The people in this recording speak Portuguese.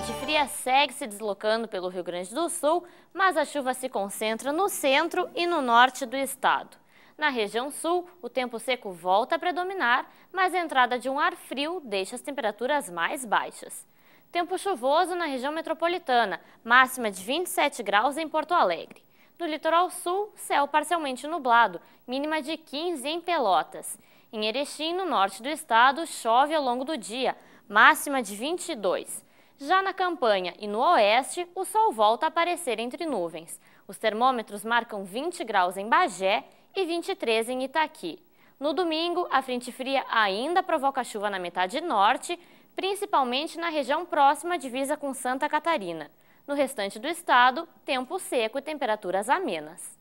frente fria segue se deslocando pelo Rio Grande do Sul, mas a chuva se concentra no centro e no norte do estado. Na região sul, o tempo seco volta a predominar, mas a entrada de um ar frio deixa as temperaturas mais baixas. Tempo chuvoso na região metropolitana, máxima de 27 graus em Porto Alegre. No litoral sul, céu parcialmente nublado, mínima de 15 em Pelotas. Em Erechim, no norte do estado, chove ao longo do dia, máxima de 22. Já na campanha e no oeste, o sol volta a aparecer entre nuvens. Os termômetros marcam 20 graus em Bagé e 23 em Itaqui. No domingo, a frente fria ainda provoca chuva na metade norte, principalmente na região próxima à divisa com Santa Catarina. No restante do estado, tempo seco e temperaturas amenas.